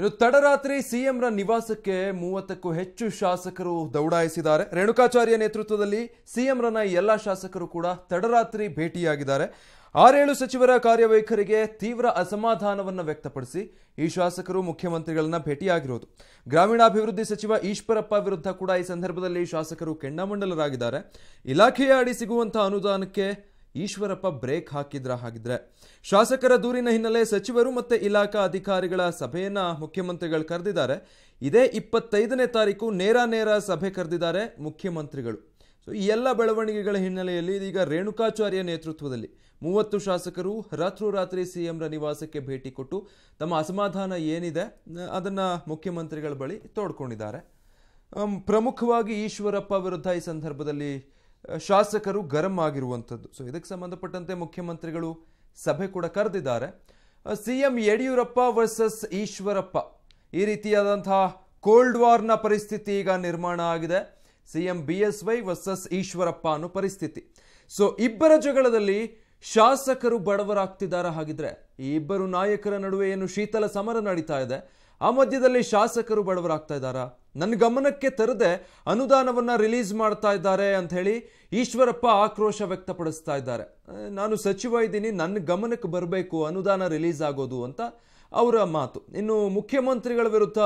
ಇನ್ನು ತಡರಾತ್ರಿ ಸಿಎಂರ ನಿವಾಸಕ್ಕೆ ಮೂವತ್ತಕ್ಕೂ ಹೆಚ್ಚು ಶಾಸಕರು ದೌಡಾಯಿಸಿದ್ದಾರೆ ರೇಣುಕಾಚಾರ್ಯ ನೇತೃತ್ವದಲ್ಲಿ ಸಿಎಂರನ್ನ ಎಲ್ಲಾ ಶಾಸಕರು ಕೂಡ ತಡರಾತ್ರಿ ಭೇಟಿಯಾಗಿದ್ದಾರೆ ಆರೇಳು ಸಚಿವರ ಕಾರ್ಯವೈಖರಿಗೆ ತೀವ್ರ ಅಸಮಾಧಾನವನ್ನು ವ್ಯಕ್ತಪಡಿಸಿ ಈ ಶಾಸಕರು ಮುಖ್ಯಮಂತ್ರಿಗಳನ್ನ ಭೇಟಿಯಾಗಿರೋದು ಗ್ರಾಮೀಣಾಭಿವೃದ್ಧಿ ಸಚಿವ ಈಶ್ವರಪ್ಪ ವಿರುದ್ಧ ಕೂಡ ಈ ಸಂದರ್ಭದಲ್ಲಿ ಶಾಸಕರು ಕೆಂಡಮಂಡಲರಾಗಿದ್ದಾರೆ ಇಲಾಖೆಯ ಅಡಿ ಸಿಗುವಂತಹ ಅನುದಾನಕ್ಕೆ ಈಶ್ವರಪ್ಪ ಬ್ರೇಕ್ ಹಾಕಿದ್ರ ಹಾಗಿದ್ರೆ ಶಾಸಕರ ದೂರಿನ ಹಿನ್ನೆಲೆ ಸಚಿವರು ಮತ್ತೆ ಇಲಾಖಾ ಅಧಿಕಾರಿಗಳ ಸಭೆಯನ್ನ ಮುಖ್ಯಮಂತ್ರಿಗಳು ಕರೆದಿದ್ದಾರೆ ಇದೇ ಇಪ್ಪತ್ತೈದನೇ ತಾರೀಕು ನೇರ ನೇರ ಸಭೆ ಕರೆದಿದ್ದಾರೆ ಮುಖ್ಯಮಂತ್ರಿಗಳು ಸೊ ಈ ಎಲ್ಲ ಬೆಳವಣಿಗೆಗಳ ಹಿನ್ನೆಲೆಯಲ್ಲಿ ಇದೀಗ ರೇಣುಕಾಚಾರ್ಯ ನೇತೃತ್ವದಲ್ಲಿ ಮೂವತ್ತು ಶಾಸಕರು ರಾತ್ರೋರಾತ್ರಿ ಸಿಎಂರ ನಿವಾಸಕ್ಕೆ ಭೇಟಿ ಕೊಟ್ಟು ತಮ್ಮ ಅಸಮಾಧಾನ ಏನಿದೆ ಅದನ್ನು ಮುಖ್ಯಮಂತ್ರಿಗಳ ಬಳಿ ತೋಡ್ಕೊಂಡಿದ್ದಾರೆ ಪ್ರಮುಖವಾಗಿ ಈಶ್ವರಪ್ಪ ವಿರುದ್ಧ ಈ ಸಂದರ್ಭದಲ್ಲಿ ಶಾಸಕರು ಗರಂ ಆಗಿರುವಂಥದ್ದು ಸೊ ಇದಕ್ಕೆ ಸಂಬಂಧಪಟ್ಟಂತೆ ಮುಖ್ಯಮಂತ್ರಿಗಳು ಸಭೆ ಕೂಡ ಕರೆದಿದ್ದಾರೆ C M Yediyurappa versus Eshwarappa ಈ ರೀತಿಯಾದಂತಹ ಕೋಲ್ಡ್ ವಾರ್ನ ಪರಿಸ್ಥಿತಿ ಈಗ ನಿರ್ಮಾಣ ಆಗಿದೆ C M B S Y versus Eshwarappa ಅನ್ನೋ ಪರಿಸ್ಥಿತಿ ಸೊ ಇಬ್ಬರ ಜಗಳದಲ್ಲಿ ಶಾಸಕರು ಬಡವರಾಗ್ತಿದ್ದಾರೆ ಹಾಗಿದ್ರೆ ಈ ಇಬ್ಬರು ನಾಯಕರ ನಡುವೆ ಏನು ಶೀತಲ ಸಮರ ನಡೀತಾ ಇದೆ ಆ ಮಧ್ಯದಲ್ಲಿ ಶಾಸಕರು ಬಡವರಾಗ್ತಾ ಇದ್ದಾರಾ ನನ್ನ ಗಮನಕ್ಕೆ ತರದೆ ಅನುದಾನವನ್ನ ರಿಲೀಸ್ ಮಾಡ್ತಾ ಇದ್ದಾರೆ ಅಂತ ಹೇಳಿ ಈಶ್ವರಪ್ಪ ಆಕ್ರೋಶ ವ್ಯಕ್ತಪಡಿಸ್ತಾ ಇದ್ದಾರೆ ನಾನು ಸಚಿವ ಇದ್ದೀನಿ ನನ್ನ ಗಮನಕ್ಕೆ ಬರಬೇಕು ಅನುದಾನ ರಿಲೀಸ್ ಆಗೋದು ಅಂತ ಅವರ ಮಾತು ಇನ್ನು ಮುಖ್ಯಮಂತ್ರಿಗಳ ವಿರುದ್ಧ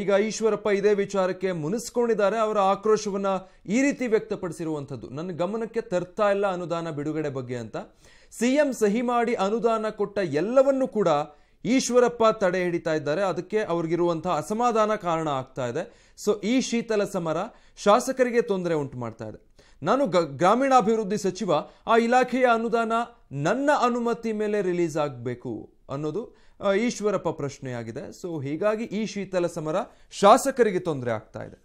ಈಗ ಈಶ್ವರಪ್ಪ ಇದೇ ವಿಚಾರಕ್ಕೆ ಮುನಿಸ್ಕೊಂಡಿದ್ದಾರೆ ಅವರ ಆಕ್ರೋಶವನ್ನು ಈ ರೀತಿ ವ್ಯಕ್ತಪಡಿಸಿರುವಂಥದ್ದು ನನ್ನ ಗಮನಕ್ಕೆ ತರ್ತಾ ಇಲ್ಲ ಅನುದಾನ ಬಿಡುಗಡೆ ಬಗ್ಗೆ ಅಂತ ಎಂ ಸಹಿ ಮಾಡಿ ಅನುದಾನ ಕೊಟ್ಟ ಎಲ್ಲವನ್ನು ಕೂಡ ಈಶ್ವರಪ್ಪ ತಡೆ ಹಿಡಿತಾ ಇದ್ದಾರೆ ಅದಕ್ಕೆ ಅವ್ರಿಗಿರುವಂತಹ ಅಸಮಾಧಾನ ಕಾರಣ ಆಗ್ತಾ ಇದೆ ಸೊ ಈ ಶೀತಲ ಸಮರ ಶಾಸಕರಿಗೆ ತೊಂದರೆ ಉಂಟು ಮಾಡ್ತಾ ಇದೆ ನಾನು ಗ್ರಾಮೀಣಾಭಿವೃದ್ಧಿ ಸಚಿವ ಆ ಇಲಾಖೆಯ ಅನುದಾನ ನನ್ನ ಅನುಮತಿ ಮೇಲೆ ರಿಲೀಸ್ ಆಗಬೇಕು ಅನ್ನೋದು ಈಶ್ವರಪ್ಪ ಪ್ರಶ್ನೆಯಾಗಿದೆ ಸೊ ಹೀಗಾಗಿ ಈ ಶೀತಲ ಸಮರ ಶಾಸಕರಿಗೆ ತೊಂದರೆ ಆಗ್ತಾ ಇದೆ